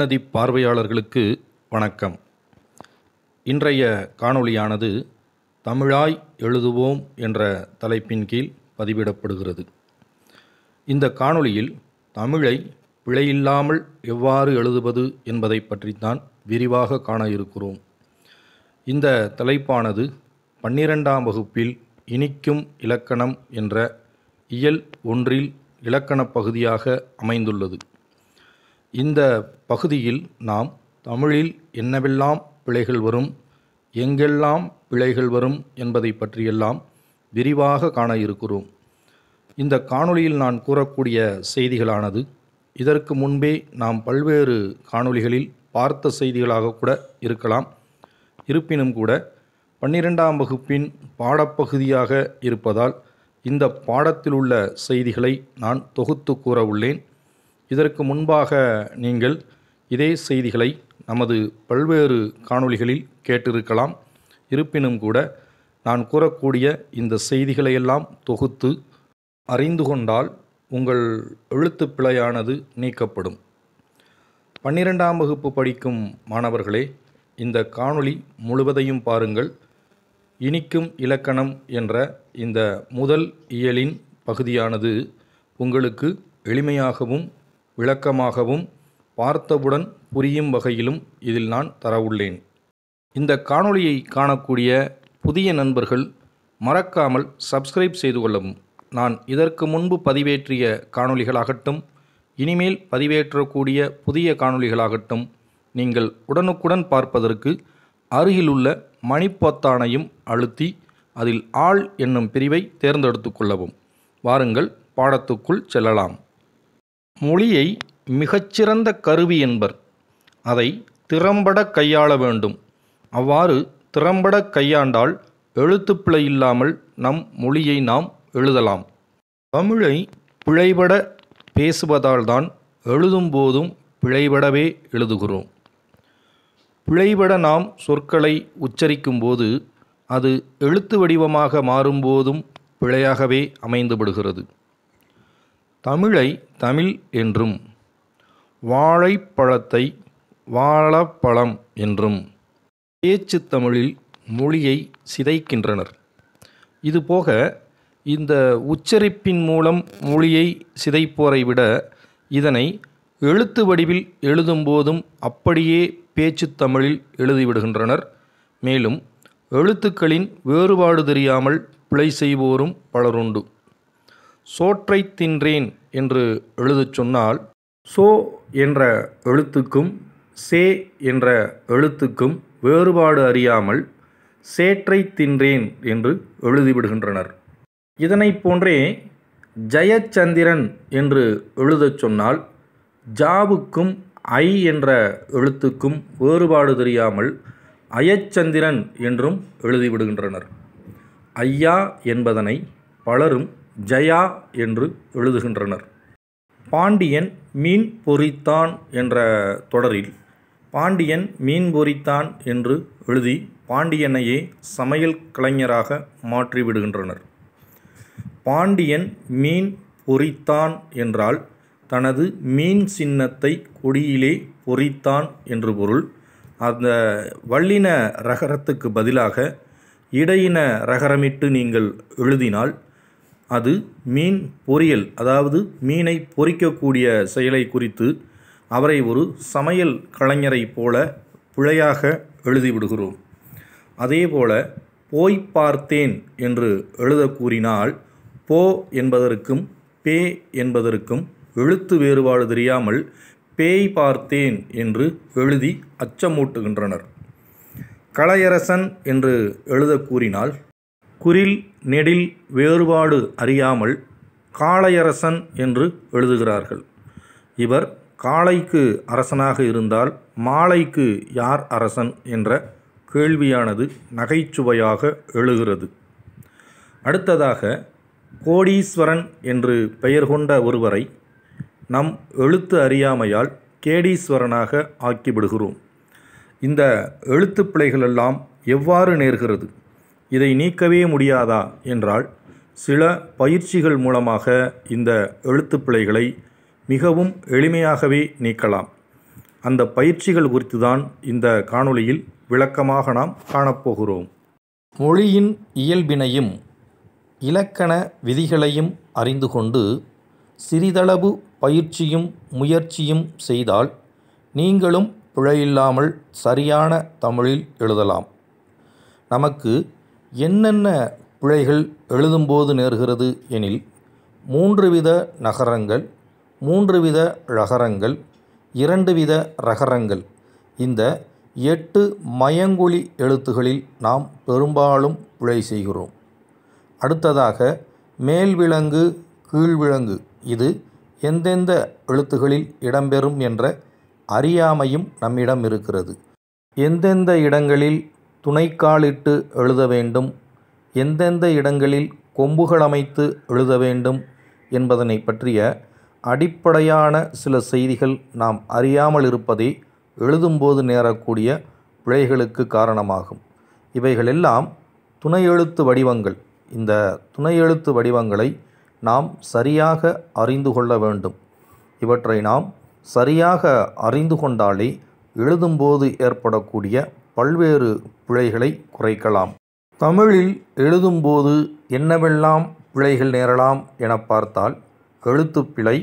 நதி பார்வையாளர்களுக்கு வணக்கம் இன்றைய காணொளியானது தமிழாய் எழுதுவோம் என்ற தலைப்பின் கீழ் பதிவிடப்படுகிறது இந்த காணொளியில் தமிழை பிழையில்லாமல் எவ்வாறு எழுதுவது என்பதை பற்றித்தான் விரிவாக காண இருக்கிறோம் இந்த தலைப்பானது பன்னிரெண்டாம் வகுப்பில் இனிக்கும் இலக்கணம் என்ற இயல் ஒன்றில் இலக்கணப் பகுதியாக அமைந்துள்ளது இந்த பகுதியில் நாம் தமிழில் என்னவெல்லாம் பிழைகள் வரும் எங்கெல்லாம் பிழைகள் வரும் என்பதை பற்றியெல்லாம் விரிவாக காண இருக்கிறோம் இந்த காணொளியில் நான் கூறக்கூடிய செய்திகளானது இதற்கு முன்பே நாம் பல்வேறு காணொளிகளில் பார்த்த செய்திகளாக கூட இருக்கலாம் இருப்பினும் கூட பன்னிரெண்டாம் வகுப்பின் பாடப்பகுதியாக இருப்பதால் இந்த பாடத்தில் உள்ள செய்திகளை நான் தொகுத்து கூற உள்ளேன் இதற்கு முன்பாக நீங்கள் இதே செய்திகளை நமது பல்வேறு காணொளிகளில் கேட்டிருக்கலாம் இருப்பினும் கூட நான் கூறக்கூடிய இந்த செய்திகளையெல்லாம் தொகுத்து அறிந்து கொண்டால் உங்கள் எழுத்து பிழையானது நீக்கப்படும் பன்னிரெண்டாம் வகுப்பு படிக்கும் மாணவர்களே இந்த காணொளி முழுவதையும் பாருங்கள் இனிக்கும் இலக்கணம் என்ற இந்த முதல் இயலின் பகுதியானது உங்களுக்கு எளிமையாகவும் விளக்கமாகவும் பார்த்தவுடன் புரியும் வகையிலும் இதில் நான் தரவுள்ளேன் இந்த காணொளியை காணக்கூடிய புதிய நண்பர்கள் மறக்காமல் சப்ஸ்கிரைப் செய்து கொள்ளவும் நான் இதற்கு முன்பு பதிவேற்றிய காணொளிகளாகட்டும் இனிமேல் பதிவேற்றக்கூடிய புதிய காணொளிகளாகட்டும் நீங்கள் உடனுக்குடன் பார்ப்பதற்கு அருகிலுள்ள மணிப்பொத்தானையும் அழுத்தி அதில் ஆள் என்னும் பிரிவை தேர்ந்தெடுத்து கொள்ளவும் வாருங்கள் பாடத்துக்குள் செல்லலாம் மொழியை மிகச்சிறந்த கருவி என்பர் அதை திறம்பட கையாள வேண்டும் அவ்வாறு திறம்பட கையாண்டால் எழுத்துப்பிழை இல்லாமல் நம் மொழியை நாம் எழுதலாம் தமிழை பிழைபட பேசுவதால்தான் எழுதும்போதும் பிழைபடவே எழுதுகிறோம் பிழைபட நாம் சொற்களை உச்சரிக்கும்போது அது எழுத்து வடிவமாக மாறும்போதும் பிழையாகவே அமைந்துவிடுகிறது தமிழை தமிழ் என்றும் வாழைப்பழத்தை வாழப்பழம் என்றும் பேச்சு தமிழில் மொழியை சிதைக்கின்றனர் இதுபோக இந்த உச்சரிப்பின் மூலம் மொழியை சிதைப்போரை விட இதனை எழுத்து வடிவில் எழுதும்போதும் அப்படியே பேச்சு தமிழில் எழுதிவிடுகின்றனர் மேலும் எழுத்துக்களின் வேறுபாடு தெரியாமல் பிழை செய்வோரும் பலருண்டு சோற்றை தின்றேன் என்று எழுதச் சொன்னால் சோ என்ற எழுத்துக்கும் சே என்ற எழுத்துக்கும் வேறுபாடு அறியாமல் சேற்றை தின்றேன் என்று எழுதிவிடுகின்றனர் இதனைப் போன்றே ஜெயச்சந்திரன் என்று எழுதச் சொன்னால் ஜாவுக்கும் ஐ என்ற எழுத்துக்கும் வேறுபாடு தெரியாமல் அயச்சந்திரன் என்றும் எழுதிவிடுகின்றனர் ஐயா என்பதனை பலரும் ஜயா என்று எழுதுகின்றனர் பாண்டியன் மீன் பொறித்தான் என்ற தொடரில் பாண்டியன் மீன் பொறித்தான் என்று எழுதி பாண்டியனையே சமையல் கலைஞராக மாற்றிவிடுகின்றனர் பாண்டியன் மீன் பொறித்தான் என்றால் தனது மீன் சின்னத்தை கொடியிலே பொறித்தான் என்று பொருள் அந்த வல்லின ரகரத்துக்கு பதிலாக இடையின ரகரமிட்டு நீங்கள் எழுதினால் அது மீன் பொரியல் அதாவது மீனை பொறிக்கக்கூடிய செயலை குறித்து அவரை ஒரு சமையல் கலைஞரை போல பிழையாக எழுதிவிடுகிறோம் அதேபோல போய் பார்த்தேன் என்று எழுத கூறினால் போ என்பதற்கும் பே என்பதற்கும் எழுத்து வேறுபாடு தெரியாமல் பேய் பார்த்தேன் என்று எழுதி அச்சமூட்டுகின்றனர் கலையரசன் என்று எழுத கூறினால் குறில் நெடில் வேறுபாடு அறியாமல் காளையரசன் என்று எழுதுகிறார்கள் இவர் காளைக்கு அரசனாக இருந்தால் மாலைக்கு யார் அரசன் என்ற கேள்வியானது நகைச்சுவையாக எழுகிறது அடுத்ததாக கோடீஸ்வரன் என்று பெயர் கொண்ட ஒருவரை நம் எழுத்து அறியாமையால் கேடீஸ்வரனாக ஆக்கிவிடுகிறோம் இந்த எழுத்துப்பிழைகளெல்லாம் எவ்வாறு நேர்கிறது இதை நீக்கவே முடியாதா என்றால் சில பயிற்சிகள் மூலமாக இந்த எழுத்துப்பிழைகளை மிகவும் எளிமையாகவே நீக்கலாம் அந்த பயிற்சிகள் குறித்து தான் இந்த காணொளியில் விளக்கமாக நாம் காணப்போகிறோம் மொழியின் இயல்பினையும் இலக்கண விதிகளையும் அறிந்து கொண்டு சிறிதளவு பயிற்சியும் முயற்சியும் செய்தால் நீங்களும் பிழையில்லாமல் சரியான தமிழில் எழுதலாம் நமக்கு என்னென்ன பிழைகள் எழுதும்போது நேர்கிறது எனில் மூன்று வித நகரங்கள் மூன்று வித ழகரங்கள் இரண்டு வித ரகரங்கள் இந்த எட்டு மயங்குழி எழுத்துகளில் நாம் பெரும்பாலும் பிழை செய்கிறோம் அடுத்ததாக மேல் விலங்கு கீழ் விலங்கு இது எந்தெந்த எழுத்துகளில் இடம்பெறும் என்ற அறியாமையும் நம்மிடம் இருக்கிறது எந்தெந்த இடங்களில் துணைக்காலிட்டு எழுத வேண்டும் எந்தெந்த இடங்களில் கொம்புகள் அமைத்து எழுத வேண்டும் என்பதனை பற்றிய அடிப்படையான சில செய்திகள் நாம் அறியாமல் இருப்பதை எழுதும்போது நேரக்கூடிய பிழைகளுக்கு காரணமாகும் இவைகளெல்லாம் துணை எழுத்து வடிவங்கள் இந்த துணை எழுத்து வடிவங்களை நாம் சரியாக அறிந்து கொள்ள வேண்டும் இவற்றை நாம் சரியாக அறிந்து கொண்டாலே எழுதும்போது ஏற்படக்கூடிய பல்வேறு பிழைகளை குறைக்கலாம் தமிழில் எழுதும்போது என்னவெல்லாம் பிழைகள் நேரலாம் என பார்த்தால் எழுத்துப்பிழை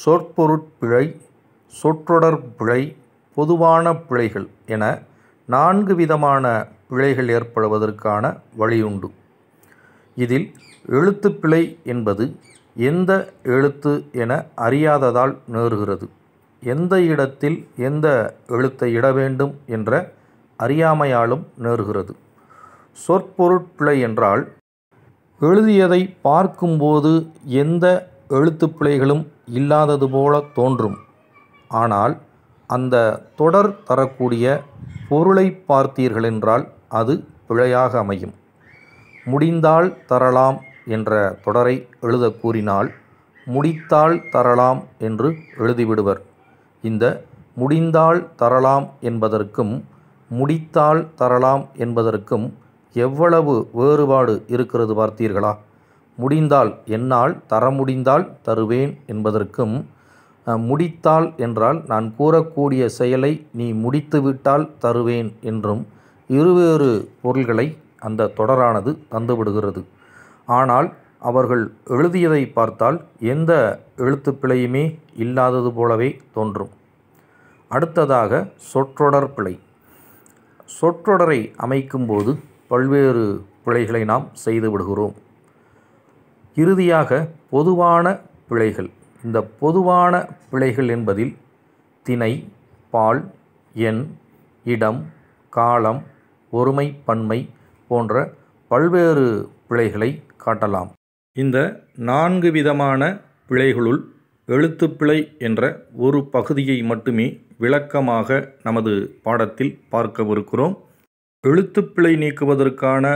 சொற்பொருட்பிழை சொற்றொடர் பிழை பொதுவான பிழைகள் என நான்கு விதமான பிழைகள் ஏற்படுவதற்கான வழியுண்டு இதில் எழுத்துப்பிழை என்பது எந்த எழுத்து என அறியாததால் நேருகிறது எந்த இடத்தில் எந்த எழுத்தை இட வேண்டும் என்ற அறியாமையாலும் நேர்கிறது சொற்பொருட்பிழை என்றால் எழுதியதை பார்க்கும்போது எந்த எழுத்துப்பிழைகளும் இல்லாதது போல தோன்றும் ஆனால் அந்த தொடர் தரக்கூடிய பொருளை பார்த்தீர்களென்றால் அது பிழையாக அமையும் முடிந்தால் தரலாம் என்ற தொடரை எழுத கூறினால் முடித்தால் தரலாம் என்று எழுதிவிடுவர் இந்த முடிந்தால் தரலாம் என்பதற்கும் முடித்தால் தரலாம் என்பதற்கும் எவ்வளவு வேறுபாடு இருக்கிறது பார்த்தீர்களா முடிந்தால் என்னால் தர முடிந்தால் தருவேன் என்பதற்கும் முடித்தால் என்றால் நான் கூறக்கூடிய செயலை நீ முடித்துவிட்டால் தருவேன் என்றும் இருவேறு பொருள்களை அந்த தொடரானது தந்துவிடுகிறது ஆனால் அவர்கள் எழுதியதை பார்த்தால் எந்த எழுத்துப்பிழையுமே இல்லாதது போலவே தோன்றும் அடுத்ததாக சொற்றொடர் பிழை சொற்றொடரை அமைக்கும்போது பல்வேறு பிழைகளை நாம் செய்து விடுகிறோம் இறுதியாக பொதுவான பிழைகள் இந்த பொதுவான பிழைகள் என்பதில் திணை பால் எண் இடம் காலம் ஒருமை பன்மை போன்ற பல்வேறு பிழைகளை காட்டலாம் இந்த நான்கு விதமான பிழைகளுள் எழுத்துப்பிழை என்ற ஒரு பகுதியை மட்டுமே விளக்கமாக நமது பாடத்தில் பார்க்கவிருக்கிறோம் எழுத்துப்பிழை நீக்குவதற்கான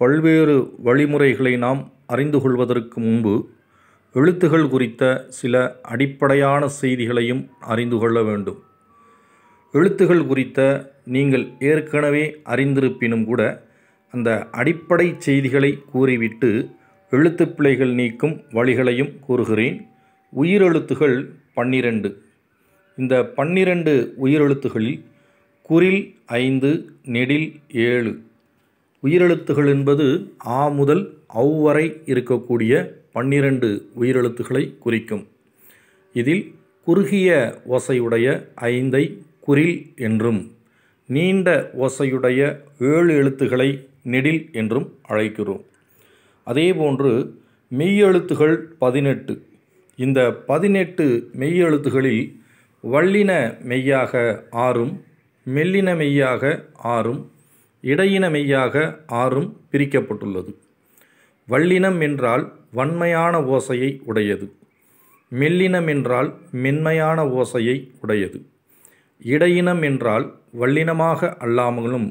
பல்வேறு வழிமுறைகளை நாம் அறிந்து கொள்வதற்கு முன்பு எழுத்துகள் குறித்த சில அடிப்படையான செய்திகளையும் அறிந்து கொள்ள வேண்டும் எழுத்துகள் குறித்த நீங்கள் ஏற்கனவே அறிந்திருப்பினும் கூட அந்த அடிப்படை செய்திகளை கூறிவிட்டு எழுத்துப்பிழைகள் நீக்கும் வழிகளையும் கூறுகிறேன் உயிரெழுத்துகள் பன்னிரண்டு இந்த பன்னிரண்டு உயிரெழுத்துகளில் குரில் ஐந்து நெடில் ஏழு உயிரெழுத்துகள் என்பது ஆ முதல் அவ் வரை இருக்கக்கூடிய பன்னிரண்டு உயிரெழுத்துக்களை குறிக்கும் இதில் குறுகிய ஓசையுடைய ஐந்தை குரில் என்றும் நீண்ட ஓசையுடைய ஏழு எழுத்துக்களை நெடில் என்றும் அழைக்கிறோம் அதேபோன்று மெய்யெழுத்துகள் பதினெட்டு இந்த பதினெட்டு மெய்யெழுத்துகளில் வல்லின மெய்யாக ஆறும் மெல்லின மெய்யாக ஆறும் இடையின மெய்யாக ஆறும் பிரிக்கப்பட்டுள்ளது வள்ளினம் என்றால் வன்மையான ஓசையை உடையது மெல்லினம் என்றால் மென்மையான ஓசையை உடையது இடையினம் என்றால் வள்ளினமாக அல்லாமலும்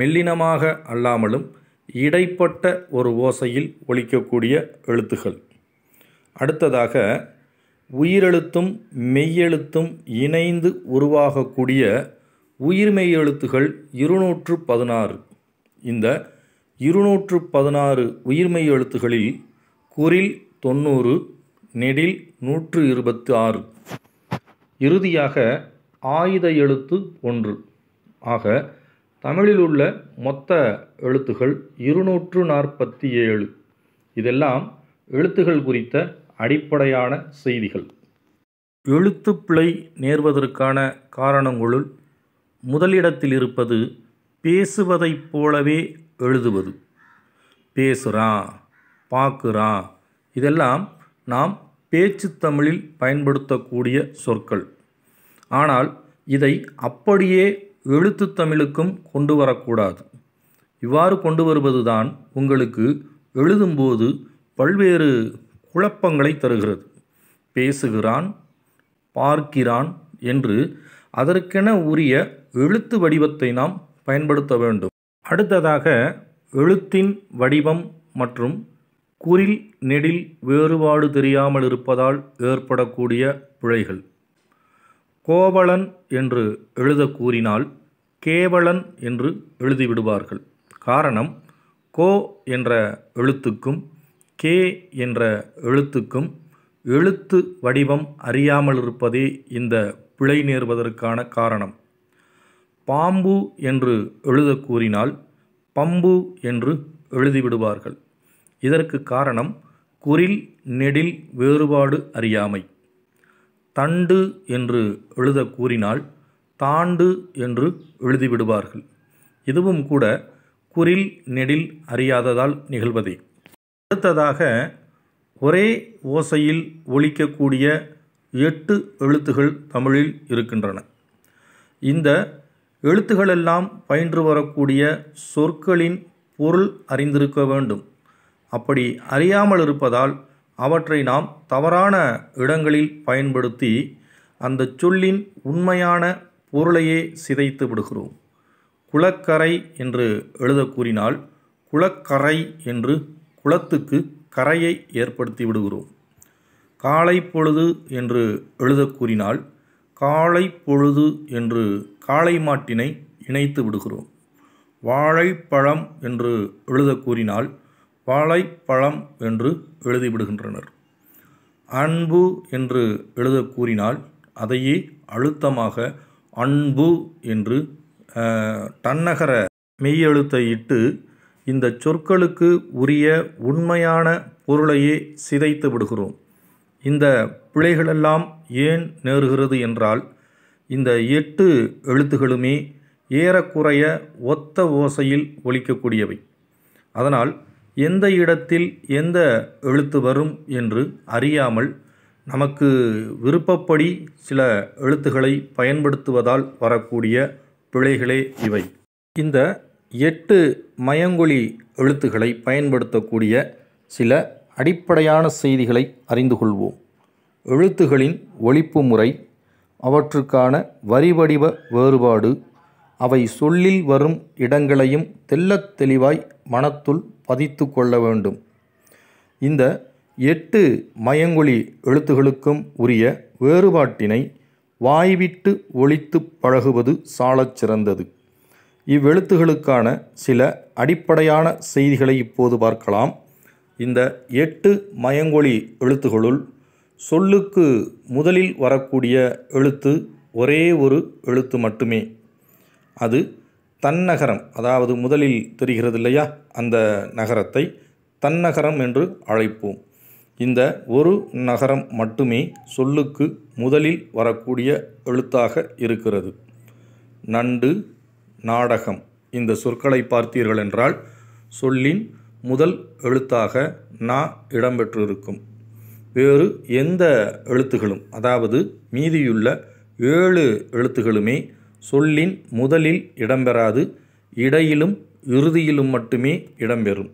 மெல்லினமாக அல்லாமலும் இடைப்பட்ட ஒரு ஓசையில் ஒழிக்கக்கூடிய எழுத்துகள் அடுத்ததாக உயிரெழுத்தும் மெய்யெழுத்தும் இணைந்து உருவாகக்கூடிய உயிர்மெய் எழுத்துகள் இருநூற்று பதினாறு இந்த இருநூற்று பதினாறு உயிர்மெய் எழுத்துகளில் குரில் தொண்ணூறு நெடில் நூற்று இருபத்தி ஆறு இறுதியாக ஆயுத எழுத்து ஒன்று ஆக தமிழில் உள்ள மொத்த எழுத்துகள் இருநூற்று நாற்பத்தி ஏழு இதெல்லாம் எழுத்துகள் குறித்த அடிப்படையான செய்திகள் எழுத்துப்பிழை நேர்வதற்கான காரணங்களுள் முதலிடத்தில் இருப்பது பேசுவதைப் போலவே எழுதுவது பேசுகிறான் பார்க்குறான் இதெல்லாம் நாம் பேச்சு தமிழில் பயன்படுத்தக்கூடிய சொற்கள் ஆனால் இதை அப்படியே எழுத்து தமிழுக்கும் கொண்டு வரக்கூடாது இவ்வாறு கொண்டு வருவதுதான் உங்களுக்கு எழுதும்போது பல்வேறு குழப்பங்களை தருகிறது பேசுகிறான் பார்க்கிறான் என்று அதற்கென உரிய எழுத்து வடிவத்தை நாம் பயன்படுத்த வேண்டும் அடுத்ததாக எழுத்தின் வடிவம் மற்றும் குரில் நெடில் வேறுபாடு தெரியாமல் இருப்பதால் ஏற்படக்கூடிய பிழைகள் கோவலன் என்று எழுத கூறினால் கேவலன் என்று எழுதிவிடுவார்கள் காரணம் கோ என்ற எழுத்துக்கும் கே என்ற எழுத்துக்கும் எழுத்து வடிவம் அறியாமல் இருப்பதே இந்த பிழை நேர்வதற்கான காரணம் பாம்பு என்று எழுத கூறினால் பம்பு என்று எழுதிவிடுவார்கள் இதற்கு காரணம் குரில் நெடில் வேறுபாடு அறியாமை தண்டு என்று எழுத கூறினால் தாண்டு என்று எழுதிவிடுவார்கள் இதுவும் கூட குரில் நெடில் அறியாததால் நிகழ்வதே அடுத்ததாக ஒரே ஓசையில் ஒழிக்கக்கூடிய எட்டு எழுத்துகள் தமிழில் இருக்கின்றன இந்த எழுத்துகளெல்லாம் பயின்று வரக்கூடிய சொற்களின் பொருள் அறிந்திருக்க வேண்டும் அப்படி அறியாமல் இருப்பதால் அவற்றை நாம் தவறான இடங்களில் பயன்படுத்தி அந்த சொல்லின் உண்மையான பொருளையே சிதைத்து விடுகிறோம் குளக்கரை என்று எழுத கூறினால் குளக்கரை என்று குளத்துக்கு கரையை ஏற்படுத்தி விடுகிறோம் காலை பொழுது என்று எழுத கூறினால் காலை பொழுது என்று காளை மாட்டினை இணைத்து விடுகிறோம் வாழைப்பழம் என்று எழுத கூறினால் வாழைப்பழம் என்று எழுதிவிடுகின்றனர் அன்பு என்று எழுத கூறினால் அதையே அழுத்தமாக அன்பு என்று தன்னகர மெய்யெழுத்தை இட்டு இந்த சொற்களுக்கு உரிய உண்மையான பொருளையே சிதைத்து விடுகிறோம் இந்த பிழைகளெல்லாம் ஏன் நேருகிறது என்றால் இந்த எட்டு எழுத்துகளுமே ஏறக்குறைய ஒத்த ஓசையில் ஒலிக்கக்கூடியவை அதனால் எந்த இடத்தில் எந்த எழுத்து வரும் என்று அறியாமல் நமக்கு விருப்பப்படி சில எழுத்துக்களை பயன்படுத்துவதால் வரக்கூடிய பிழைகளே இவை இந்த எட்டு மயங்கொழி எழுத்துக்களை பயன்படுத்தக்கூடிய சில அடிப்படையான செய்திகளை அறிந்து கொள்வோம் எழுத்துகளின் ஒழிப்பு முறை அவற்றுக்கான வரிவடிவ வேறுபாடு அவை சொல்லில் வரும் இடங்களையும் தெல்லத் தெளிவாய் மனத்துள் பதித்து கொள்ள வேண்டும் இந்த எட்டு மயங்கொழி எழுத்துகளுக்கும் உரிய வேறுபாட்டினை வாய்விட்டு ஒழித்து பழகுவது சாலச் சிறந்தது இவ்வெழுத்துகளுக்கான சில அடிப்படையான செய்திகளை இப்போது பார்க்கலாம் இந்த எட்டு மயங்கொழி எழுத்துகளுள் சொல்லுக்கு முதலில் வரக்கூடிய எழுத்து ஒரே ஒரு எழுத்து மட்டுமே அது தன்னகரம் அதாவது முதலில் தெரிகிறது இல்லையா அந்த நகரத்தை தன்னகரம் என்று அழைப்போம் இந்த ஒரு நகரம் மட்டுமே சொல்லுக்கு முதலில் வரக்கூடிய எழுத்தாக இருக்கிறது நண்டு நாடகம் இந்த சொற்களை பார்த்தீர்கள் என்றால் சொல்லின் முதல் எழுத்தாக நா இடம்பெற்றிருக்கும் வேறு எந்த எழுத்துகளும் அதாவது மீதியுள்ள ஏழு எழுத்துகளுமே சொல்லின் முதலில் இடம்பெறாது இடையிலும் இறுதியிலும் மட்டுமே இடம்பெறும்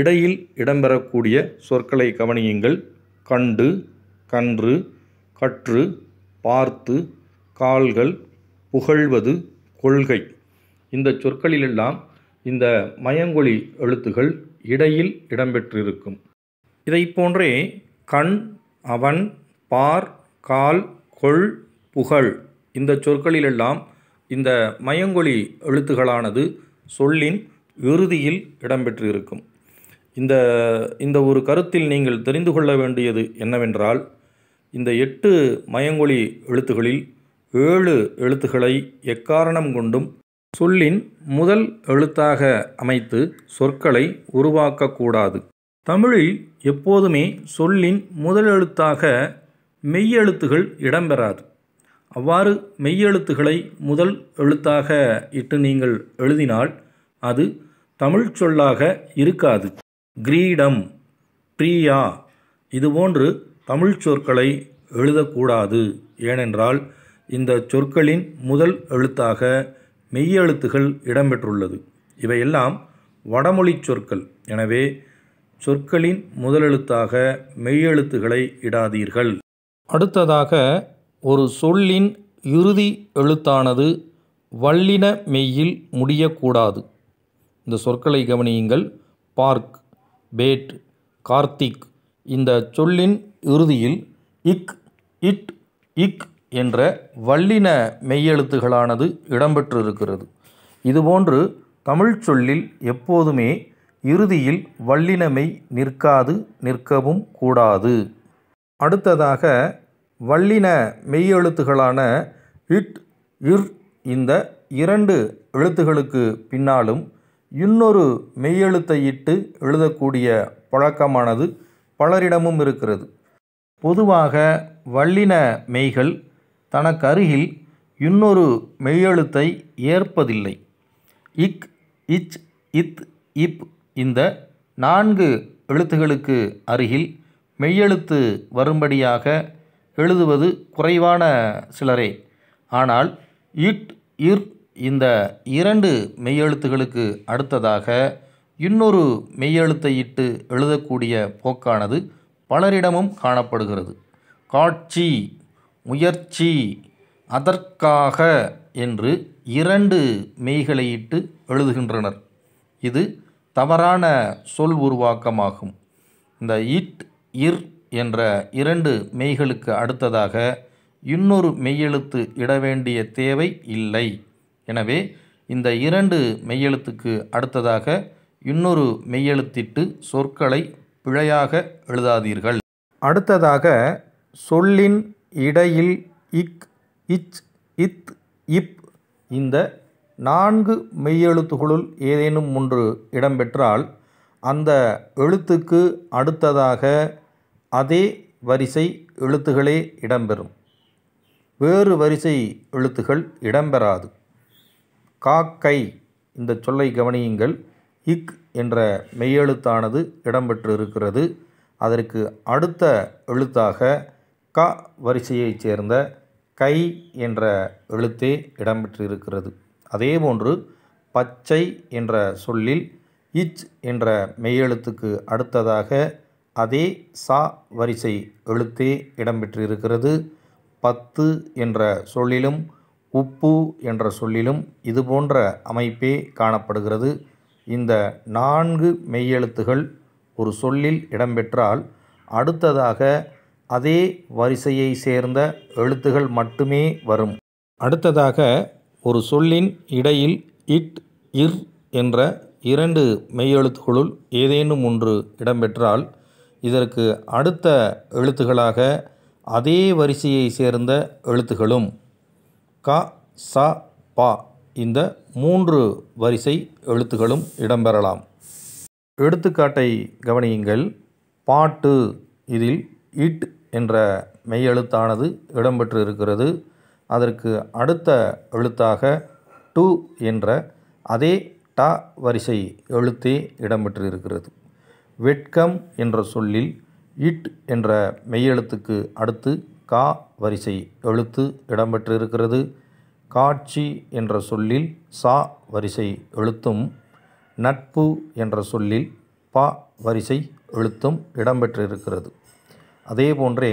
இடையில் இடம்பெறக்கூடிய சொற்களை கவனியுங்கள் கண்டு கன்று கற்று பார்த்து கால்கள் புகழ்வது கொள்கை இந்த சொற்களிலெல்லாம் இந்த மயங்கொழி எழுத்துகள் இடையில் இடம்பெற்றிருக்கும் இதை போன்றே கண் அவன் பார் கால் கொள் புகழ் இந்த சொற்களிலெல்லாம் இந்த மயங்கொழி எழுத்துகளானது சொல்லின் இறுதியில் இடம்பெற்றிருக்கும் இந்த இந்த ஒரு கருத்தில் நீங்கள் தெரிந்து கொள்ள வேண்டியது என்னவென்றால் இந்த எட்டு மயங்கொழி எழுத்துகளில் ஏழு எழுத்துக்களை எக்காரணம் கொண்டும் சொல்லின் முதல் எழுத்தாக அமைத்து சொற்களை உருவாக்கக்கூடாது தமிழில் எப்போதுமே சொல்லின் முதல் எழுத்தாக மெய்யெழுத்துகள் இடம்பெறாது அவ்வாறு மெய்யெழுத்துகளை முதல் எழுத்தாக இட்டு நீங்கள் எழுதினால் அது தமிழ் சொல்லாக இருக்காது கிரீடம் பிரியா இதுபோன்று தமிழ் சொற்களை எழுதக்கூடாது ஏனென்றால் இந்த சொற்களின் முதல் எழுத்தாக மெய்யெழுத்துகள் இடம்பெற்றுள்ளது இவையெல்லாம் வடமொழி சொற்கள் எனவே சொற்களின் முதலெழுத்தாக மெய்யெழுத்துகளை இடாதீர்கள் அடுத்ததாக ஒரு சொல்லின் இறுதி எழுத்தானது வல்லின மெய்யில் முடியக்கூடாது இந்த சொற்களை கவனியுங்கள் பார்க் பேட் கார்த்திக் இந்த சொல்லின் இறுதியில் இக் இட் இக் இக் என்ற வல்லின மெய்யெழுத்துகளானது இடம்பெற்றிருக்கிறது இதுபோன்று தமிழ் சொல்லில் எப்போதுமே இறுதியில் வல்லினமை நிற்காது நிற்கவும் கூடாது அடுத்ததாக வல்லின மெய்யெழுத்துகளான இட் இர் இந்த இரண்டு எழுத்துகளுக்கு பின்னாலும் இன்னொரு மெய்யெழுத்தை இட்டு எழுதக்கூடிய பழக்கமானது பலரிடமும் இருக்கிறது பொதுவாக வல்லின மெய்கள் தனக்கு அருகில் இன்னொரு மெய்யெழுத்தை ஏற்பதில்லை இக் இச் இத் இப் இந்த நான்கு எழுத்துகளுக்கு அருகில் மெய்யெழுத்து வரும்படியாக எழுதுவது குறைவான சிலரே ஆனால் இட் இர் இந்த இரண்டு மெய்யெழுத்துகளுக்கு அடுத்ததாக இன்னொரு மெய்யெழுத்தை இட்டு எழுதக்கூடிய போக்கானது பலரிடமும் காணப்படுகிறது காட்சி முயற்சி அதற்காக என்று இரண்டு மெய்களையிட்டு எழுதுகின்றனர் இது தவறான சொல் உருவாக்கமாகும் இந்த இட் இர் என்ற இரண்டு மெய்களுக்கு அடுத்ததாக இன்னொரு மெய்யெழுத்து இட வேண்டிய தேவை இல்லை எனவே இந்த இரண்டு மெய்யெழுத்துக்கு அடுத்ததாக இன்னொரு மெய்யெழுத்திட்டு சொற்களை பிழையாக எழுதாதீர்கள் அடுத்ததாக சொல்லின் இடையில் இக் இச் இத் இப் இந்த நான்கு மெய்யெழுத்துகளுள் ஏதேனும் ஒன்று இடம்பெற்றால் அந்த எழுத்துக்கு அடுத்ததாக அதே வரிசை எழுத்துகளே இடம்பெறும் வேறு வரிசை எழுத்துகள் இடம்பெறாது காக்கை இந்த சொல்லை கவனியுங்கள் இக் என்ற மெய்யெழுத்தானது இடம்பெற்று இருக்கிறது அதற்கு அடுத்த எழுத்தாக க வரிசையைச் சேர்ந்த கை என்ற எழுத்தே இடம்பெற்றிருக்கிறது அதேபோன்று பச்சை என்ற சொல்லில் இச் என்ற மெய்யெழுத்துக்கு அடுத்ததாக அதே சா வரிசை எழுத்தே இடம்பெற்றிருக்கிறது பத்து என்ற சொல்லிலும் உப்பு என்ற சொல்லிலும் இது போன்ற அமைப்பே காணப்படுகிறது இந்த நான்கு மெய்யெழுத்துகள் ஒரு சொல்லில் இடம்பெற்றால் அடுத்ததாக அதே வரிசையை சேர்ந்த எழுத்துகள் மட்டுமே வரும் அடுத்ததாக ஒரு சொல்லின் இடையில் இட் இர் என்ற இரண்டு மெய்யெழுத்துகளுள் ஏதேனும் ஒன்று இடம்பெற்றால் இதற்கு அடுத்த எழுத்துகளாக அதே வரிசையை சேர்ந்த எழுத்துகளும் க ச ப இந்த மூன்று வரிசை எழுத்துகளும் இடம்பெறலாம் எடுத்துக்காட்டை கவனியுங்கள் பாட்டு இதில் இட் என்ற மெய்யெழுத்தானது இடம்பெற்று இருக்கிறது அதற்கு அடுத்த எழுத்தாக டு என்ற அதே டா வரிசை எழுத்தே இடம்பெற்று இருக்கிறது வெட்கம் என்ற சொல்லில் இட் என்ற மெய்யெழுத்துக்கு அடுத்து கா வரிசை எழுத்து இடம்பெற்று இருக்கிறது காட்சி என்ற சொல்லில் சா வரிசை எழுத்தும் நட்பு என்ற சொல்லில் பா வரிசை எழுத்தும் இடம்பெற்றிருக்கிறது அதே போன்றே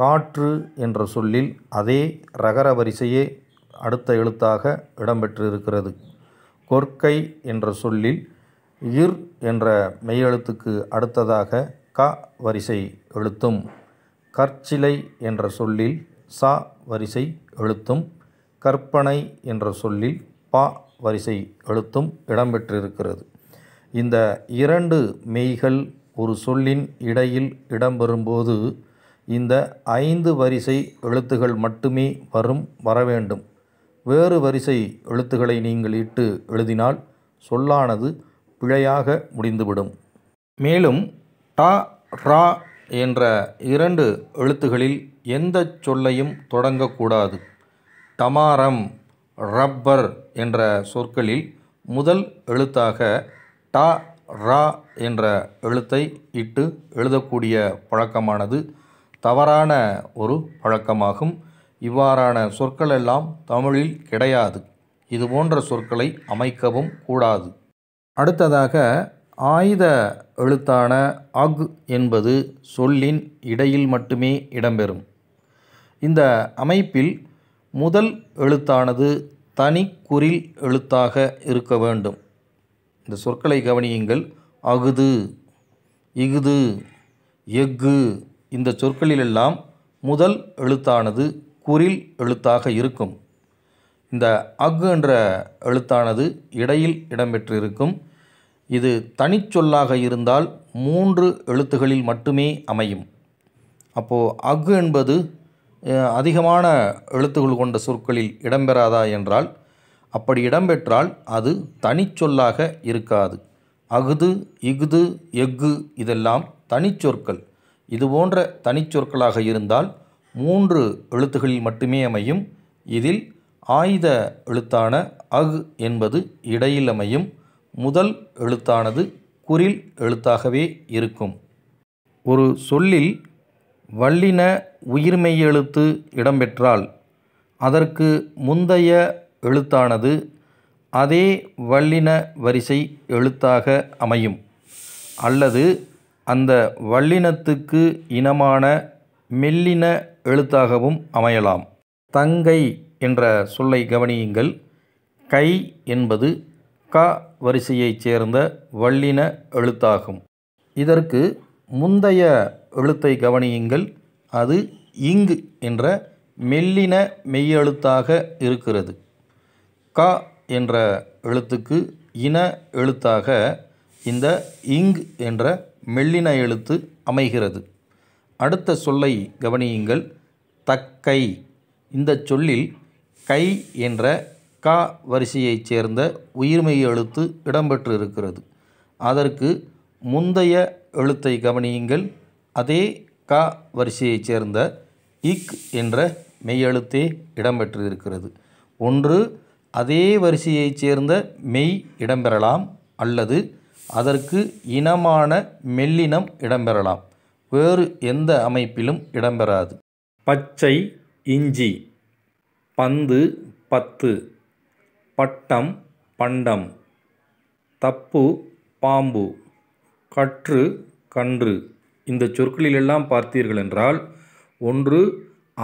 காற்று என்ற சொல்லில் அதே ரகர வரிசையே அடுத்த எழுத்தாக இடம்பெற்றிருக்கிறது கொற்கை என்ற சொல்லில் இர் என்ற மெய்யெழுத்துக்கு அடுத்ததாக க வரிசை எழுத்தும் கற்சிலை என்ற சொல்லில் சா வரிசை எழுத்தும் கற்பனை என்ற சொல்லில் பா வரிசை எழுத்தும் இடம்பெற்றிருக்கிறது இந்த இரண்டு மெய்கள் ஒரு சொல்லின் இடையில் இடம்பெறும்போது இந்த ஐந்து வரிசை எழுத்துகள் மட்டுமே வரும் வரவேண்டும் வேறு வரிசை எழுத்துக்களை நீங்கள் இட்டு எழுதினால் சொல்லானது பிழையாக முடிந்துவிடும் மேலும் டா ரா என்ற இரண்டு எழுத்துகளில் எந்த சொல்லையும் தொடங்கக்கூடாது டமாரம் ரப்பர் என்ற சொற்களில் முதல் எழுத்தாக டா ரா என்ற எழுத்தை இட்டு எழுதக்கூடிய பழக்கமானது தவறான ஒரு பழக்கமாகும் இவ்வாறான சொற்கள் எல்லாம் தமிழில் கிடையாது இது போன்ற சொற்களை அமைக்கவும் கூடாது அடுத்ததாக ஆயுத எழுத்தான அக் என்பது சொல்லின் இடையில் மட்டுமே இடம்பெறும் இந்த அமைப்பில் முதல் எழுத்தானது தனி குறில் எழுத்தாக இருக்க வேண்டும் இந்த சொற்களை கவனியுங்கள் அகுது இகுது எஃகு இந்த சொற்களிலெல்லாம் முதல் எழுத்தானது குரில் எழுத்தாக இருக்கும் இந்த அஃகு என்ற எழுத்தானது இடையில் இடம்பெற்றிருக்கும் இது தனிச்சொல்லாக இருந்தால் மூன்று எழுத்துகளில் மட்டுமே அமையும் அப்போது அஃகு என்பது அதிகமான எழுத்துக்கள் கொண்ட சொற்களில் இடம்பெறாதா என்றால் அப்படி இடம்பெற்றால் அது தனிச்சொல்லாக இருக்காது அகுது இகுது எஃகு இதெல்லாம் தனிச்சொற்கள் இது போன்ற தனிச்சொற்களாக இருந்தால் மூன்று எழுத்துகளில் மட்டுமே அமையும் இதில் ஆயுத எழுத்தான அக் என்பது இடையில் அமையும் முதல் எழுத்தானது குரில் எழுத்தாகவே இருக்கும் ஒரு சொல்லில் வல்லின உயிர்மெய் எழுத்து இடம்பெற்றால் அதற்கு முந்தைய எழுத்தானது அதே வல்லின வரிசை எழுத்தாக அமையும் அல்லது அந்த வல்லினத்துக்கு இனமான மெல்லின எழுத்தாகவும் அமையலாம் தங்கை என்ற சொல்லை கவனியுங்கள் கை என்பது க வரிசையைச் சேர்ந்த வல்லின எழுத்தாகும் இதற்கு முந்தைய எழுத்தை கவனியுங்கள் அது இங்கு என்ற மெல்லின மெய்யெழுத்தாக இருக்கிறது க என்ற எழுத்துக்கு இன எழுத்தாக இந்த இங் என்ற மெல்லின எழுத்து அமைகிறது அடுத்த சொல்லை கவனியுங்கள் தக்கை இந்த சொல்லில் கை என்ற கா வரிசையைச் சேர்ந்த உயிர்மை எழுத்து இடம்பெற்றிருக்கிறது அதற்கு முந்தைய எழுத்தை கவனியுங்கள் அதே கா வரிசையைச் சேர்ந்த இக் என்ற மெய்யெழுத்தே இடம்பெற்றிருக்கிறது ஒன்று அதே வரிசையைச் சேர்ந்த மெய் இடம்பெறலாம் அல்லது அதற்கு இனமான மெல்லினம் இடம்பெறலாம் வேறு எந்த அமைப்பிலும் இடம்பெறாது பச்சை இஞ்சி பந்து பத்து பட்டம் பண்டம் தப்பு பாம்பு கற்று கன்று இந்த சொற்களிலெல்லாம் பார்த்தீர்கள் என்றால் ஒன்று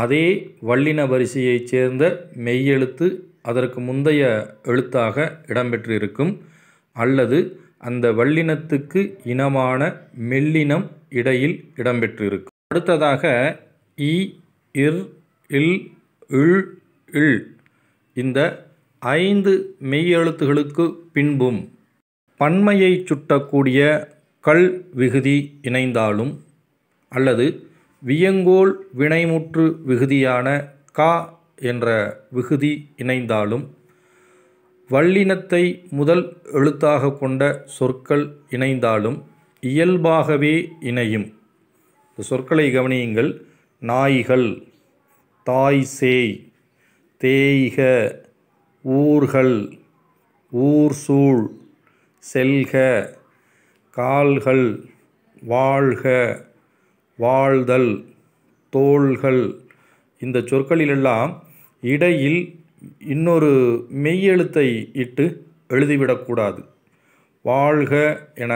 அதே வல்லின வரிசையைச் சேர்ந்த மெய்யெழுத்து அதற்கு முந்தைய எழுத்தாக இடம்பெற்றிருக்கும் அல்லது அந்த வல்லினத்துக்கு இனமான மெல்லினம் இடையில் இடம்பெற்றிருக்கும் அடுத்ததாக இ இர் இல் இழ் இல் இந்த ஐந்து மெய்யெழுத்துகளுக்கு பின்பும் பன்மையை சுட்டக்கூடிய கல் விகுதி இணைந்தாலும் அல்லது வியங்கோல் வினைமுற்று விகுதியான கா என்ற விகுதி இணைந்தாலும் வல்லினத்தை முதல் எழுத்தாக கொண்ட சொற்கள் இணைந்தாலும் இயல்பாகவே இணையும் இந்த சொற்களை கவனியுங்கள் நாய்கள் தாய் சேய் தேய்க ஊர்கள் ஊர் சூழ் செல்க கால்கள் வாழ்க வாழ்தல் தோள்கள் இந்த சொற்களிலெல்லாம் இடையில் இன்னொரு மெய்யெழுத்தை இட்டு எழுதிவிடக்கூடாது வாழ்க என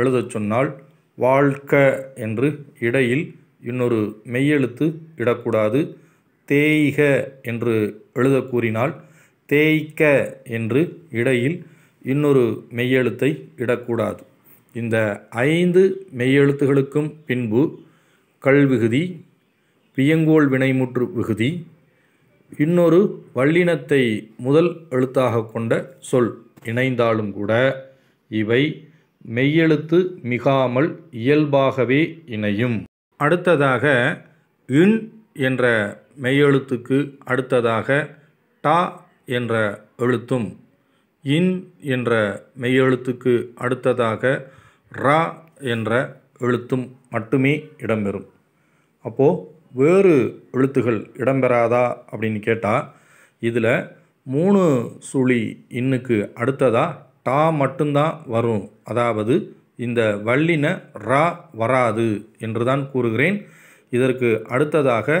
எழுதச் சொன்னால் வாழ்க என்று இடையில் இன்னொரு மெய்யெழுத்து இடக்கூடாது தேய்க என்று எழுத கூறினால் தேய்க்க என்று இடையில் இன்னொரு மெய்யெழுத்தை இடக்கூடாது இந்த ஐந்து மெய்யெழுத்துகளுக்கும் பின்பு கல்விகுதி பியங்கோல் வினைமுற்று விகுதி இன்னொரு வல்லினத்தை முதல் எழுத்தாக கொண்ட சொல் இணைந்தாலும் கூட இவை மெய்யெழுத்து மிகாமல் இயல்பாகவே இணையும் அடுத்ததாக இன் என்ற மெய்யெழுத்துக்கு அடுத்ததாக டா என்ற எழுத்தும் இன் என்ற மெய்யெழுத்துக்கு அடுத்ததாக ரா என்ற எழுத்தும் மட்டுமே இடம்பெறும் அப்போது வேறு எழுத்துகள் இடம்பெறாதா அப்படின்னு கேட்டால் இதில் மூணு சுழி இன்னுக்கு அடுத்ததாக டா மட்டும்தான் வரும் அதாவது இந்த வள்ளின ரா வராது என்று தான் கூறுகிறேன் இதற்கு அடுத்ததாக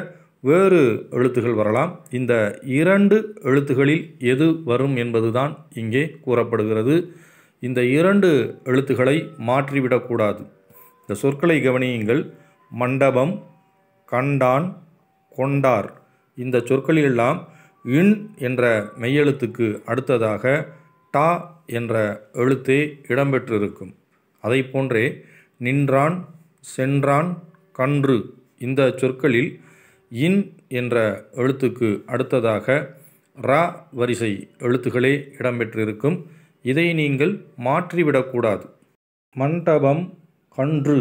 வேறு எழுத்துகள் வரலாம் இந்த இரண்டு எழுத்துகளில் எது வரும் என்பதுதான் இங்கே கூறப்படுகிறது இந்த இரண்டு எழுத்துக்களை மாற்றிவிடக்கூடாது இந்த சொற்களை கவனியுங்கள் மண்டபம் கண்டான் கொண்டார் இந்த சொற்களிலெல்லாம் இன் என்ற மெய்யெழுத்துக்கு அடுத்ததாக டா என்ற எழுத்தே இடம்பெற்றிருக்கும் அதை போன்றே நின்றான் சென்றான் கன்று இந்த சொற்களில் இன் என்ற எழுத்துக்கு அடுத்ததாக ரா வரிசை எழுத்துக்களே இடம்பெற்றிருக்கும் இதை நீங்கள் மாற்றிவிடக்கூடாது மண்டபம் கன்று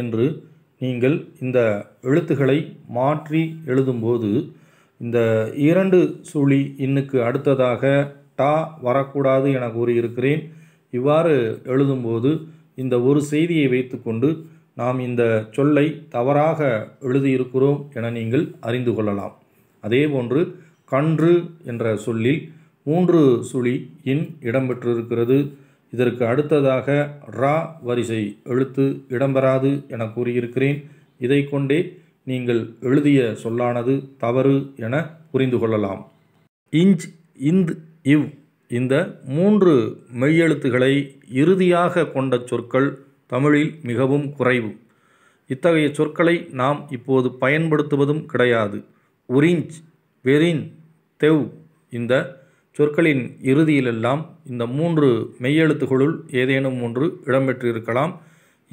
என்று நீங்கள் இந்த எழுத்துக்களை மாற்றி எழுதும்போது இந்த இரண்டு சுழி இன்னுக்கு அடுத்ததாக டா வரக்கூடாது என கூறியிருக்கிறேன் இவ்வாறு எழுதும்போது இந்த ஒரு செய்தியை வைத்துக்கொண்டு நாம் இந்த சொல்லை தவறாக எழுதியிருக்கிறோம் என நீங்கள் அறிந்து கொள்ளலாம் அதேபோன்று கன்று என்ற சொல்லில் மூன்று சுழி இன் இடம்பெற்றிருக்கிறது இதற்கு அடுத்ததாக ரா வரிசை எழுத்து இடம்பெறாது என கூறியிருக்கிறேன் இதை கொண்டே நீங்கள் எழுதிய சொல்லானது தவறு என புரிந்து கொள்ளலாம் இஞ்ச் இந்த் இவ் இந்த மூன்று மெய்யெழுத்துக்களை இறுதியாக கொண்ட சொற்கள் தமிழில் மிகவும் குறைவு இத்தகைய சொற்களை நாம் இப்போது பயன்படுத்துவதும் கிடையாது உரிஞ்ச் வெரின் தெவ் இந்த சொற்களின் இறுதியிலெல்லாம் இந்த மூன்று மெய்யெழுத்துகளுள் ஏதேனும் ஒன்று இடம்பெற்றிருக்கலாம்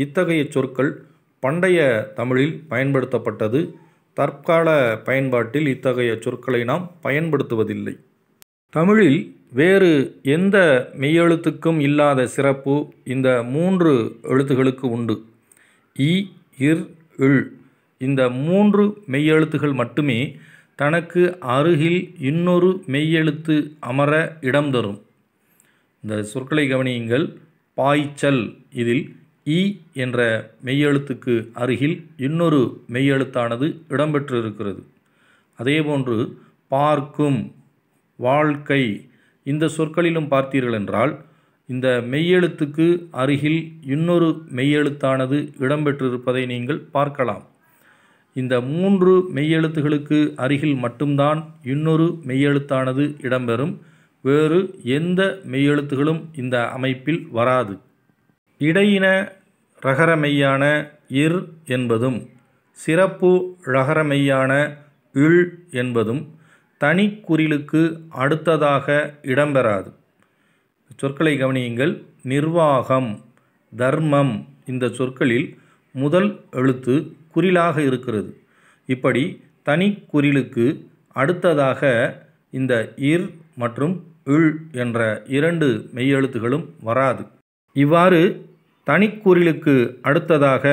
இத்தகைய சொற்கள் பண்டைய தமிழில் பயன்படுத்தப்பட்டது தற்கால பயன்பாட்டில் இத்தகைய சொற்களை நாம் பயன்படுத்துவதில்லை தமிழில் வேறு எந்த மெய்யெழுத்துக்கும் இல்லாத சிறப்பு இந்த மூன்று எழுத்துகளுக்கு உண்டு இ இர் இழ் இந்த மூன்று மெய்யெழுத்துகள் மட்டுமே தனக்கு அருகில் இன்னொரு மெய்யெழுத்து அமர இடம் தரும் இந்த சொற்களை கவனியுங்கள் பாய்ச்சல் இதில் இ என்ற மெய்யெழுத்துக்கு அருகில் இன்னொரு மெய்யெழுத்தானது இடம்பெற்றிருக்கிறது அதேபோன்று பார்க்கும் வாழ்க்கை இந்த சொற்களிலும் பார்த்தீர்கள் என்றால் இந்த மெய்யெழுத்துக்கு அருகில் இன்னொரு மெய்யெழுத்தானது இடம்பெற்றிருப்பதை நீங்கள் பார்க்கலாம் இந்த மூன்று மெய்யெழுத்துகளுக்கு அருகில் மட்டும்தான் இன்னொரு மெய்யெழுத்தானது இடம்பெறும் வேறு எந்த மெய்யெழுத்துகளும் இந்த அமைப்பில் வராது இடையின ரகரமெய்யான இர் என்பதும் சிறப்பு ரகரமெய்யான இழ் என்பதும் தனிக்குறிலுக்கு அடுத்ததாக இடம்பெறாது சொற்களை கவனியுங்கள் நிர்வாகம் தர்மம் இந்த சொற்களில் முதல் எழுத்து குறிலாக இருக்கிறது இப்படி தனி குறிலுக்கு அடுத்ததாக இந்த இர் மற்றும் இழ் என்ற இரண்டு மெய்யெழுத்துகளும் வராது இவ்வாறு தனிக்குறிலுக்கு அடுத்ததாக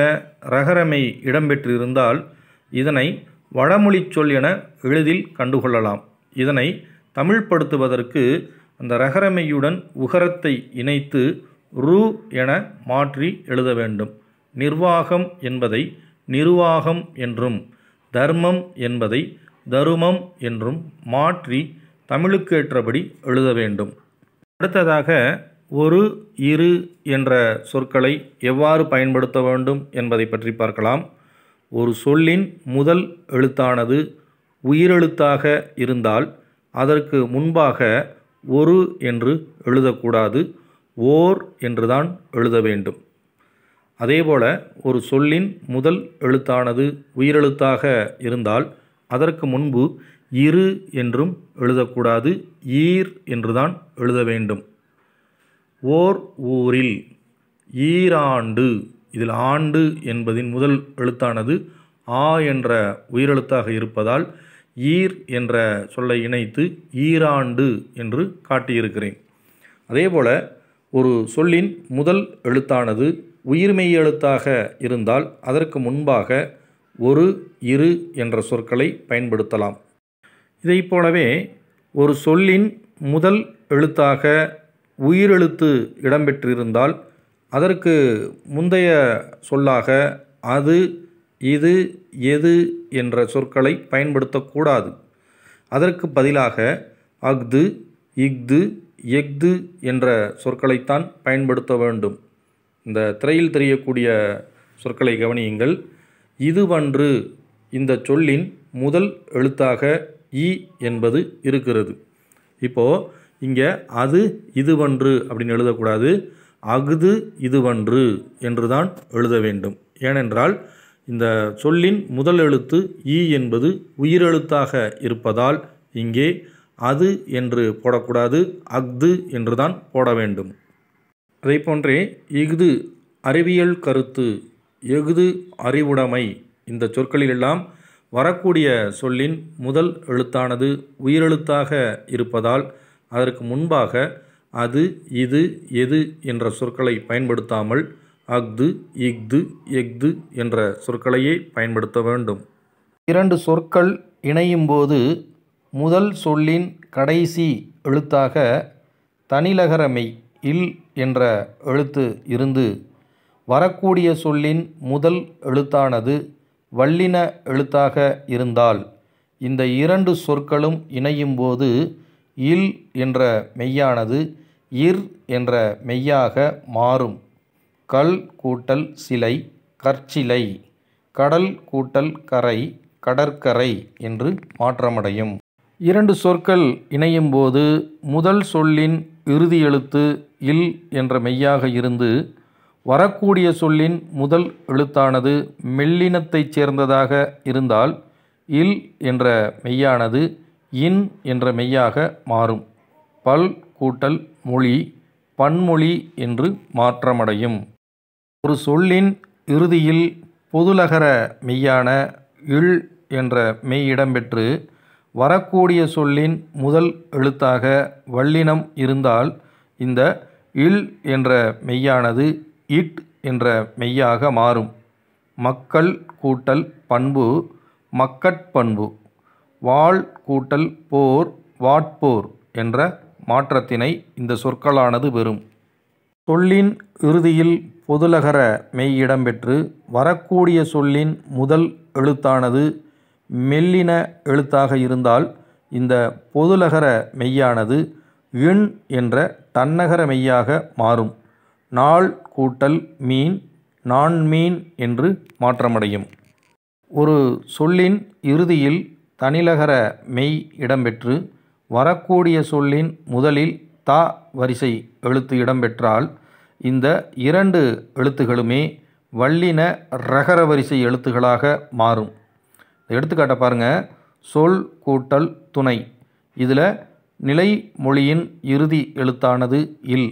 ரகரமை இடம்பெற்றிருந்தால் இதனை வடமொழி சொல் என எளிதில் கண்டுகொள்ளலாம் இதனை தமிழ்படுத்துவதற்கு அந்த ரகரமையுடன் உகரத்தை இணைத்து ரூ என மாற்றி எழுத வேண்டும் நிர்வாகம் என்பதை நிருவாகம் என்றும் தர்மம் என்பதை தருமம் என்றும் மாற்றி தமிழுக்கேற்றபடி எழுத வேண்டும் அடுத்ததாக ஒரு இரு என்ற சொற்களை எவ்வாறு பயன்படுத்த வேண்டும் என்பதை பற்றி பார்க்கலாம் ஒரு சொல்லின் முதல் எழுத்தானது உயிரெழுத்தாக இருந்தால் அதற்கு முன்பாக ஒரு என்று எழுதக்கூடாது ஓர் என்றுதான் எழுத வேண்டும் அதேபோல ஒரு சொல்லின் முதல் எழுத்தானது உயிரெழுத்தாக இருந்தால் அதற்கு முன்பு இரு என்றும் எழுதக்கூடாது ஈர் என்றுதான் எழுத வேண்டும் ஓர் ஊரில் ஈராண்டு இதில் ஆண்டு என்பதின் முதல் எழுத்தானது ஆ என்ற உயிரெழுத்தாக இருப்பதால் ஈர் என்ற சொல்லை இணைத்து ஈராண்டு என்று காட்டியிருக்கிறேன் அதேபோல ஒரு சொல்லின் முதல் எழுத்தானது உயிர்மெய் எழுத்தாக இருந்தால் அதற்கு முன்பாக ஒரு இரு என்ற சொற்களை பயன்படுத்தலாம் இதை போலவே ஒரு சொல்லின் முதல் எழுத்தாக உயிரெழுத்து இடம்பெற்றிருந்தால் அதற்கு முந்தைய சொல்லாக அது இது எது என்ற சொற்களை பயன்படுத்தக்கூடாது அதற்கு பதிலாக அஃது இஃது எஃது என்ற சொற்களைத்தான் பயன்படுத்த வேண்டும் இந்த திரையில் தெரியக்கூடிய சொற்களை கவனியுங்கள் இதுவன்று இந்த சொல்லின் முதல் எழுத்தாக இ என்பது இருக்கிறது இப்போது இங்கே அது இதுவன்று அப்படின்னு எழுதக்கூடாது அகுது இதுவன்று என்று தான் எழுத வேண்டும் ஏனென்றால் இந்த சொல்லின் முதல் எழுத்து இ என்பது உயிரெழுத்தாக இருப்பதால் இங்கே அது என்று போடக்கூடாது அஃது என்று தான் போட வேண்டும் அதை போன்றே இஃது அறிவியல் கருத்து எஃது அறிவுடைமை இந்த சொற்களிலெல்லாம் வரக்கூடிய சொல்லின் முதல் எழுத்தானது உயிரெழுத்தாக இருப்பதால் அதற்கு முன்பாக அது இது எது என்ற சொற்களை பயன்படுத்தாமல் அஃது இஃது எஃது என்ற சொற்களையே பயன்படுத்த வேண்டும் இரண்டு சொற்கள் இணையும்போது முதல் சொல்லின் கடைசி எழுத்தாக தனிலகரமை இல் என்ற எழுத்து இருந்து வரக்கூடிய சொல்லின் முதல் எழுத்தானது வல்லின எழுத்தாக இருந்தால் இந்த இரண்டு சொற்களும் இணையும்போது இல் என்ற மெய்யானது இர் என்ற மெய்யாக மாறும் கல் கூட்டல் சிலை கற்சிலை கடல் கூட்டல் கரை கடற்கரை என்று மாற்றமடையும் இரண்டு சொற்கள் இணையும்போது முதல் சொல்லின் இறுதி எழுத்து இல் என்ற மெய்யாக இருந்து வரக்கூடிய சொல்லின் முதல் எழுத்தானது மெல்லினத்தைச் சேர்ந்ததாக இருந்தால் இல் என்ற மெய்யானது இன் என்ற மெய்யாக மாறும் பல் கூட்டல் மொழி பன்மொழி என்று மாற்றமடையும் ஒரு சொல்லின் இறுதியில் பொதுலகர மெய்யான இல் என்ற மெய் இடம்பெற்று வரக்கூடிய சொல்லின் முதல் எழுத்தாக வல்லினம் இருந்தால் இந்த இல் என்ற மெய்யானது இட் என்ற மெய்யாக மாறும் மக்கள் கூட்டல் பண்பு மக்கட்பண்பு வாழ் கூட்டல் போர் வாட்போர் என்ற மாற்றத்தினை இந்த சொற்களானது பெறும் சொல்லின் இறுதியில் பொதுலகர மெய் இடம்பெற்று வரக்கூடிய சொல்லின் முதல் எழுத்தானது மெல்லின எழுத்தாக இருந்தால் இந்த பொதுலகர மெய்யானது விண் என்ற தன்னகர மெய்யாக மாறும் நாள் கூட்டல் மீன் நான் மீன் என்று மாற்றமடையும் ஒரு சொல்லின் இறுதியில் தனிலகர மெய் இடம்பெற்று வரக்கூடிய சொல்லின் முதலில் தா வரிசை எழுத்து இடம்பெற்றால் இந்த இரண்டு எழுத்துகளுமே வல்லின ரகர வரிசை எழுத்துகளாக மாறும் எடுத்துக்காட்டை பாருங்கள் சொல் கூட்டல் துணை இதில் நிலை மொழியின் இறுதி எழுத்தானது இல்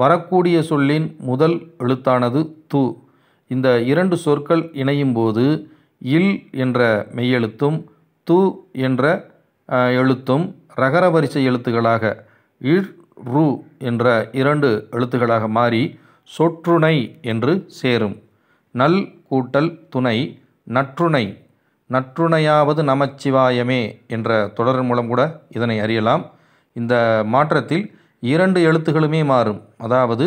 வரக்கூடிய சொல்லின் முதல் எழுத்தானது து இந்த இரண்டு சொற்கள் இணையும் போது இல் என்ற மெய்யெழுத்தும் து என்ற எழுத்தும் ரகர வரிசை எழுத்துகளாக இழ் ரு என்ற இரண்டு எழுத்துகளாக மாறி சொற்றுணை என்று சேரும் நல் கூட்டல் துணை நற்றுணை நற்றுணையாவது நமச்சிவாயமே என்ற தொடர் மூலம் கூட இதனை அறியலாம் இந்த மாற்றத்தில் இரண்டு எழுத்துகளுமே மாறும் அதாவது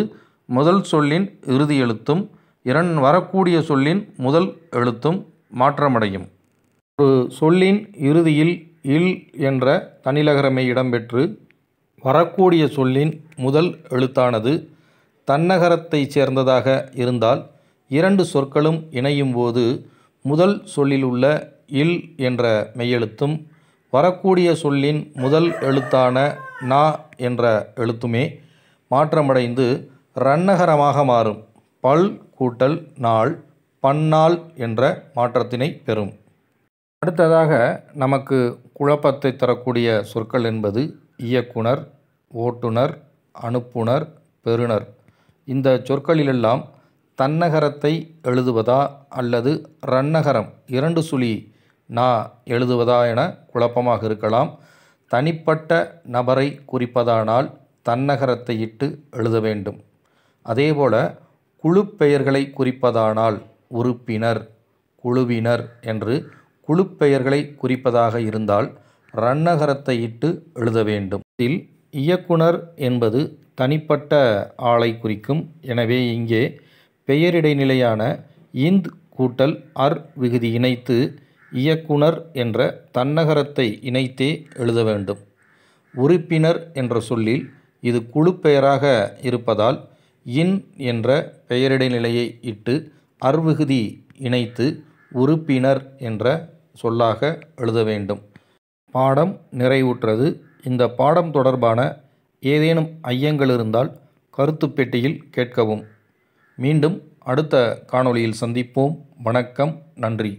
முதல் சொல்லின் இறுதி எழுத்தும் இரண் வரக்கூடிய சொல்லின் முதல் எழுத்தும் மாற்றமடையும் ஒரு சொல்லின் இறுதியில் இல் என்ற தனிலகரமே இடம்பெற்று வரக்கூடிய சொல்லின் முதல் எழுத்தானது தன்னகரத்தைச் சேர்ந்ததாக இருந்தால் இரண்டு சொற்களும் இணையும் போது முதல் சொல்லில் உள்ள இல் என்ற மெய்யெழுத்தும் வரக்கூடிய சொல்லின் முதல் எழுத்தான நா என்ற எழுத்துமே மாற்றமடைந்து ரன்னகரமாக மாறும் பல் கூட்டல் நாள் பன்னாள் என்ற மாற்றத்தினை பெறும் அடுத்ததாக நமக்கு குழப்பத்தை தரக்கூடிய சொற்கள் என்பது இயக்குனர் ஓட்டுனர் அனுப்புனர் பெறுனர் இந்த சொற்களிலெல்லாம் தன்னகரத்தை எழுதுவதா அல்லது ரன்னகரம் இரண்டு சுழி நா எழுதுவதா என குழப்பமாக இருக்கலாம் தனிப்பட்ட நபரை குறிப்பதானால் தன்னகரத்தை இட்டு எழுத வேண்டும் அதேபோல குழு பெயர்களை குறிப்பதானால் உறுப்பினர் குழுவினர் என்று குழு பெயர்களை குறிப்பதாக இருந்தால் ரன்னகரத்தை இட்டு எழுத வேண்டும் இதில் இயக்குனர் என்பது தனிப்பட்ட ஆளை குறிக்கும் எனவே இங்கே பெயரிடைநிலையான இந்த் கூட்டல் அர் விகுதி இணைத்து இயக்குனர் என்ற தன்னகரத்தை இணைத்தே எழுத வேண்டும் உறுப்பினர் என்ற சொல்லில் இது குழு பெயராக இருப்பதால் இன் என்ற பெயரிடைநிலையை இட்டு அர்விகுதி இணைத்து உறுப்பினர் என்ற சொல்லாக எழுத வேண்டும் பாடம் நிறைவுற்றது இந்த பாடம் தொடர்பான ஏதேனும் ஐயங்கள் இருந்தால் கருத்து பெட்டியில் கேட்கவும் மீண்டும் அடுத்த காணொளியில் சந்திப்போம் வணக்கம் நன்றி